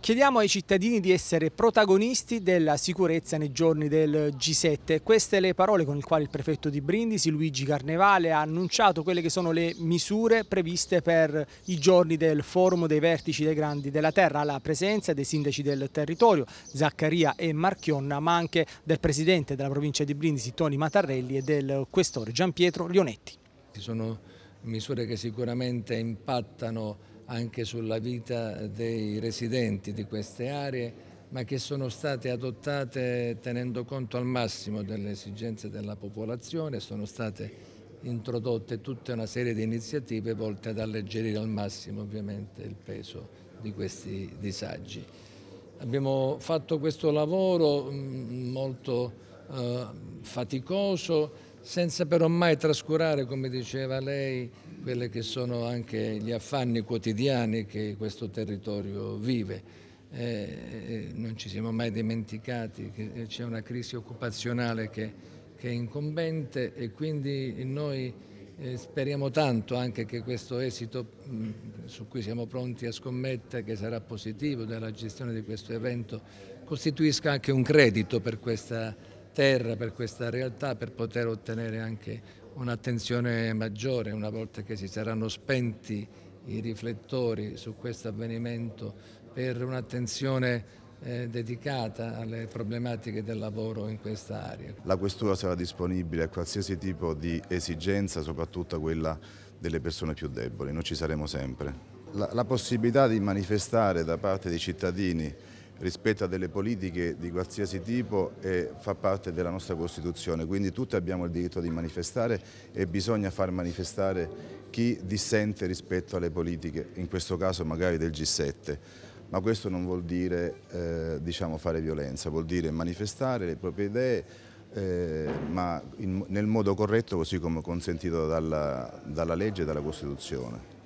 Chiediamo ai cittadini di essere protagonisti della sicurezza nei giorni del G7. Queste le parole con le quali il prefetto di Brindisi, Luigi Carnevale, ha annunciato quelle che sono le misure previste per i giorni del forum dei vertici dei grandi della terra, alla presenza dei sindaci del territorio, Zaccaria e Marchionna, ma anche del presidente della provincia di Brindisi, Toni Matarelli, e del questore Giampietro Lionetti. sono misure che sicuramente impattano anche sulla vita dei residenti di queste aree, ma che sono state adottate tenendo conto al massimo delle esigenze della popolazione, sono state introdotte tutta una serie di iniziative volte ad alleggerire al massimo ovviamente il peso di questi disagi. Abbiamo fatto questo lavoro mm, molto eh, faticoso, senza però mai trascurare, come diceva lei, quelli che sono anche gli affanni quotidiani che questo territorio vive. Eh, eh non ci siamo mai dimenticati che eh, c'è una crisi occupazionale che, che è incombente e quindi noi eh, speriamo tanto anche che questo esito mh, su cui siamo pronti a scommettere, che sarà positivo della gestione di questo evento, costituisca anche un credito per questa terra, per questa realtà, per poter ottenere anche un'attenzione maggiore una volta che si saranno spenti i riflettori su questo avvenimento per un'attenzione eh, dedicata alle problematiche del lavoro in questa area. La Questura sarà disponibile a qualsiasi tipo di esigenza, soprattutto quella delle persone più deboli, noi ci saremo sempre. La, la possibilità di manifestare da parte dei cittadini rispetto a delle politiche di qualsiasi tipo e fa parte della nostra Costituzione, quindi tutti abbiamo il diritto di manifestare e bisogna far manifestare chi dissente rispetto alle politiche, in questo caso magari del G7 ma questo non vuol dire eh, diciamo fare violenza, vuol dire manifestare le proprie idee, eh, ma in, nel modo corretto così come consentito dalla, dalla legge e dalla Costituzione.